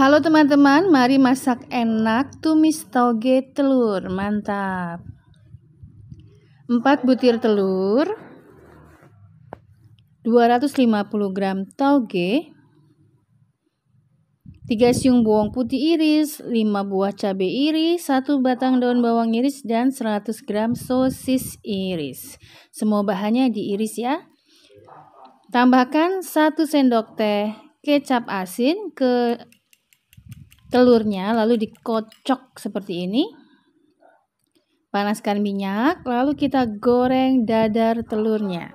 Halo teman-teman, mari masak enak tumis toge telur. Mantap. 4 butir telur, 250 gram toge, 3 siung bawang putih iris, 5 buah cabai iris, 1 batang daun bawang iris, dan 100 gram sosis iris. Semua bahannya diiris ya. Tambahkan 1 sendok teh kecap asin ke telurnya lalu dikocok seperti ini. Panaskan minyak, lalu kita goreng dadar telurnya.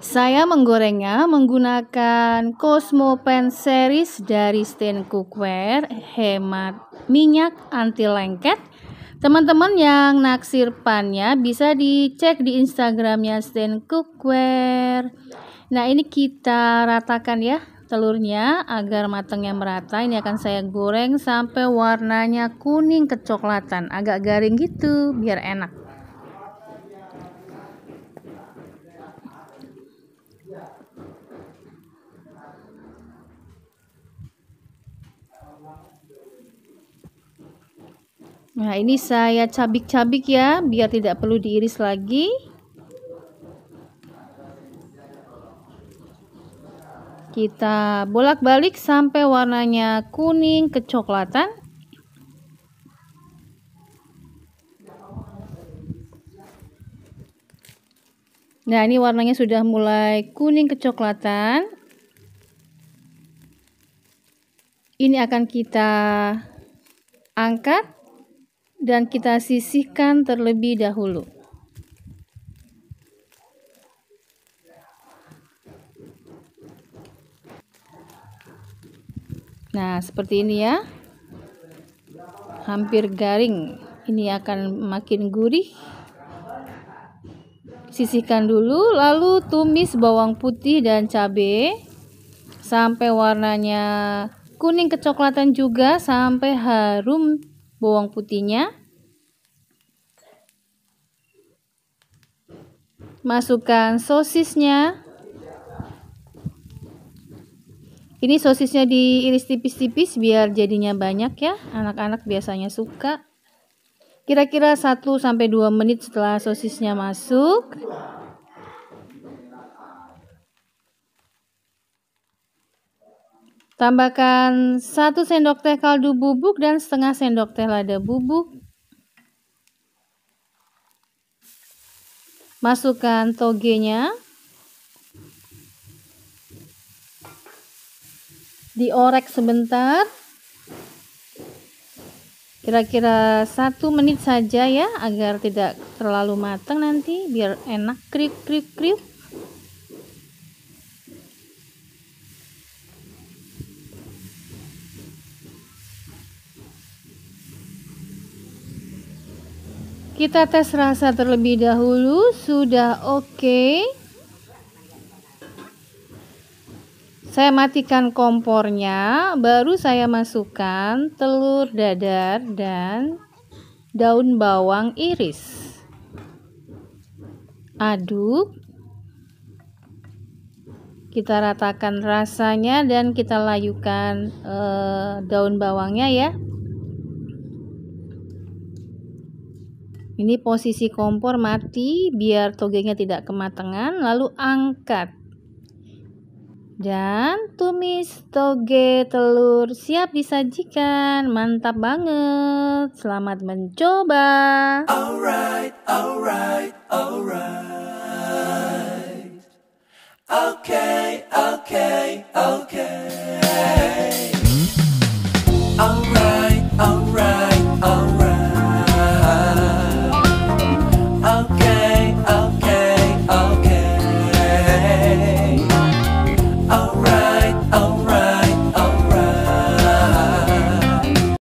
Saya menggorengnya menggunakan Cosmo Pan Series dari Stain Cookware, hemat minyak anti lengket. Teman-teman yang naksir pannya bisa dicek di Instagramnya Stain Cookware. Nah ini kita ratakan ya telurnya agar matangnya merata ini akan saya goreng sampai warnanya kuning kecoklatan agak garing gitu biar enak Nah ini saya cabik-cabik ya biar tidak perlu diiris lagi Kita bolak-balik sampai warnanya kuning kecoklatan. Nah, ini warnanya sudah mulai kuning kecoklatan. Ini akan kita angkat dan kita sisihkan terlebih dahulu. Nah, seperti ini ya. Hampir garing. Ini akan makin gurih. Sisihkan dulu, lalu tumis bawang putih dan cabai sampai warnanya kuning kecoklatan juga sampai harum bawang putihnya. Masukkan sosisnya. Ini sosisnya diiris tipis-tipis biar jadinya banyak ya. Anak-anak biasanya suka. Kira-kira 1 2 menit setelah sosisnya masuk. Tambahkan 1 sendok teh kaldu bubuk dan setengah sendok teh lada bubuk. Masukkan togenya. diorek sebentar kira-kira satu menit saja ya agar tidak terlalu matang nanti biar enak kriuk kriuk kriuk kita tes rasa terlebih dahulu sudah oke okay. Saya matikan kompornya, baru saya masukkan telur dadar dan daun bawang iris. Aduk. Kita ratakan rasanya dan kita layukan eh, daun bawangnya ya. Ini posisi kompor mati biar togenya tidak kematangan, lalu angkat. Dan tumis toge telur siap disajikan. Mantap banget. Selamat mencoba. Alright.